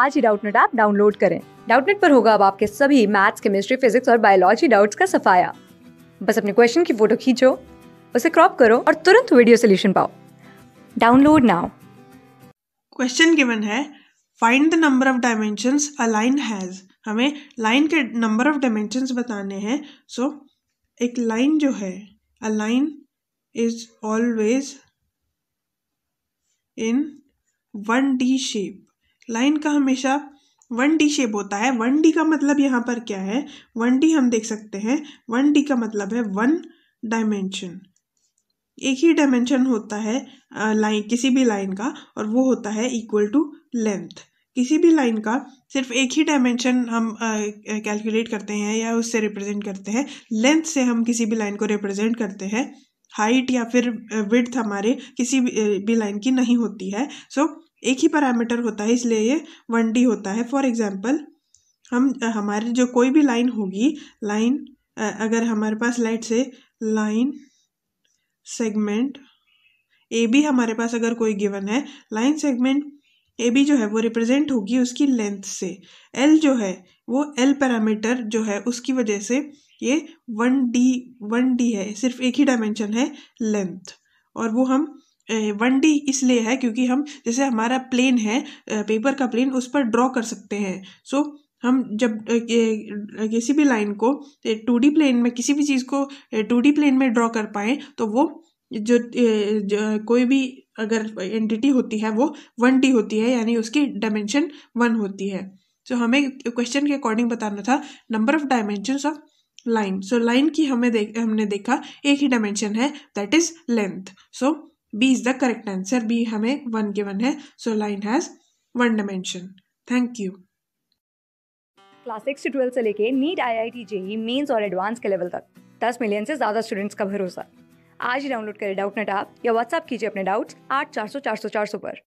आज ही Doubtnut app download करें डाउटनेट पर होगा अब आपके सभी मैथ्स केमिस्ट्री फिजिक्स और बायोलॉजी डाउट्स का सफाया बस अपने क्वेश्चन की फोटो खींचो उसे क्रॉप करो और तुरंत वीडियो सोल्यूशन पाओ डाउनलोड नाउ क्वेश्चन गिवन है find the number of dimension a line has हमें लाइन के नंबर ऑफ डायमेंशन बताने हैं सो so, एक लाइन जो है a line is always in one D shape line का हमेशा वन डी शेप होता है वन डी का मतलब यहाँ पर क्या है वन डी हम देख सकते हैं वन डी का मतलब है वन डायमेंशन एक ही डायमेंशन होता है लाइन किसी भी लाइन का और वो होता है इक्वल टू लेंथ किसी भी लाइन का सिर्फ एक ही डायमेंशन हम कैलकुलेट करते हैं या उससे रिप्रेजेंट करते हैं लेंथ से हम किसी भी लाइन को रिप्रेजेंट करते हैं हाइट या फिर विड्थ हमारे किसी भी लाइन की नहीं होती है सो so, एक ही पैरामीटर होता है इसलिए ये वन डी होता है फॉर एग्ज़ाम्पल हम हमारे जो कोई भी लाइन होगी लाइन अगर हमारे पास लाइट से लाइन सेगमेंट ए बी हमारे पास अगर कोई गिवन है लाइन सेगमेंट ए बी जो है वो रिप्रेजेंट होगी उसकी लेंथ से एल जो है वो एल पैरामीटर जो है उसकी वजह से ये वन डी वन डी है सिर्फ एक ही डायमेंशन है लेंथ और वो हम वन डी इसलिए है क्योंकि हम जैसे हमारा प्लेन है पेपर का प्लेन उस पर ड्रॉ कर सकते हैं सो so, हम जब किसी भी लाइन को टू डी प्लेन में किसी भी चीज़ को टू डी प्लेन में ड्रॉ कर पाएँ तो वो जो, जो कोई भी अगर एंटिटी होती है वो वन डी होती है यानी उसकी डायमेंशन वन होती है सो so, हमें क्वेश्चन के अकॉर्डिंग बताना था number of dimension of line so line की हमें देख हमने देखा एक ही डायमेंशन है that is length so B is the correct answer B हमें वन गिवन है so line has one dimension thank you class six से ट्वेल्थ से लेके NEET IIT JEE mains और एडवांस के लेवल तक दस मिलियन से ज़्यादा स्टूडेंट्स का भरोसा आज ही डाउनलोड करें डाउट नेट ऐप या व्हाट्सअप कीजिए अपने डाउट्स आठ चार सौ चार सौ चार सौ पर